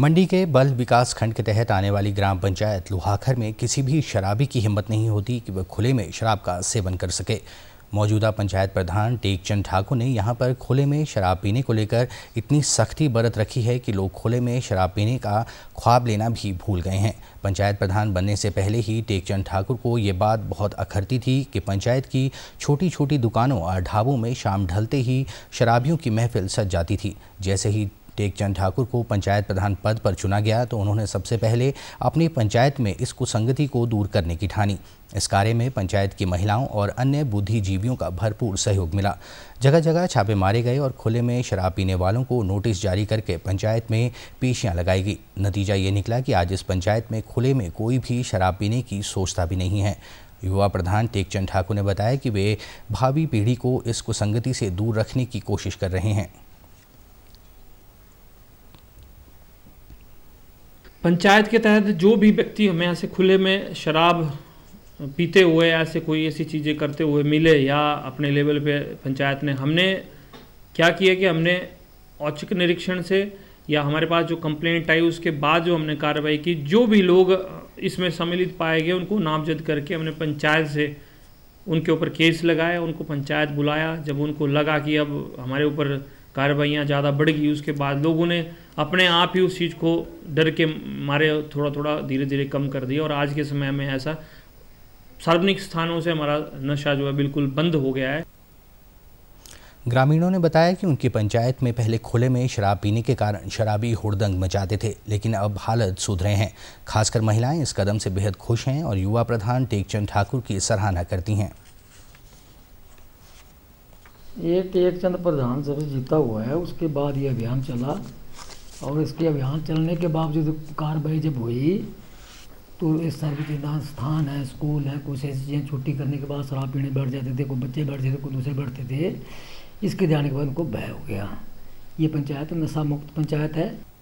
मंडी के बल विकास खंड के तहत आने वाली ग्राम पंचायत लोहाखर में किसी भी शराबी की हिम्मत नहीं होती कि वह खुले में शराब का सेवन कर सके मौजूदा पंचायत प्रधान टेकचंद ठाकुर ने यहां पर खुले में शराब पीने को लेकर इतनी सख्ती बरत रखी है कि लोग खुले में शराब पीने का ख्वाब लेना भी भूल गए हैं पंचायत प्रधान बनने से पहले ही टेकचंद ठाकुर को ये बात बहुत अखरती थी कि पंचायत की छोटी छोटी दुकानों और ढाबों में शाम ढलते ही शराबियों की महफिल सज जाती थी जैसे ही टेकचंद ठाकुर को पंचायत प्रधान पद पर चुना गया तो उन्होंने सबसे पहले अपनी पंचायत में इस कुसंगति को दूर करने की ठानी इस कार्य में पंचायत की महिलाओं और अन्य बुद्धिजीवियों का भरपूर सहयोग मिला जगह जगह छापे मारे गए और खुले में शराब पीने वालों को नोटिस जारी करके पंचायत में पेशियां लगाई गई नतीजा ये निकला कि आज इस पंचायत में खुले में कोई भी शराब पीने की सोचता भी नहीं है युवा प्रधान टेकचंद ठाकुर ने बताया कि वे भावी पीढ़ी को इस कुसंगति से दूर रखने की कोशिश कर रहे हैं पंचायत के तहत जो भी व्यक्ति हमें ऐसे खुले में शराब पीते हुए ऐसे कोई ऐसी चीज़ें करते हुए मिले या अपने लेवल पे पंचायत ने हमने क्या किया कि हमने औचक निरीक्षण से या हमारे पास जो कंप्लेंट आई उसके बाद जो हमने कार्रवाई की जो भी लोग इसमें सम्मिलित पाए गए उनको नामजद करके हमने पंचायत से उनके ऊपर केस लगाया उनको पंचायत बुलाया जब उनको लगा कि अब हमारे ऊपर कार्रवाइयाँ ज़्यादा बढ़ गई उसके बाद लोगों ने अपने आप ही उस चीज़ को डर के मारे थोड़ा थोड़ा धीरे धीरे कम कर दिया और आज के समय में ऐसा सार्वजनिक स्थानों से हमारा नशा जो है बिल्कुल बंद हो गया है ग्रामीणों ने बताया कि उनकी पंचायत में पहले खुले में शराब पीने के कारण शराबी हुड़दंग मचाते थे लेकिन अब हालत सुधरे हैं खासकर महिलाएं इस कदम से बेहद खुश हैं और युवा प्रधान टेकचंद ठाकुर की सराहना करती हैं ये टेक चंद प्रधान सर जीता हुआ है उसके बाद ये अभियान चला और इसके अभियान चलने के बावजूद कार्रवाई जब हुई तो इस तरह के स्थान है स्कूल है कुछ ऐसी चीज़ें छुट्टी करने के बाद शराब पीने बैठ जाते थे कोई बच्चे बैठते थे कोई दूसरे बैठते थे इसके जाने के बाद उनको भय हो गया ये पंचायत नशा मुक्त पंचायत है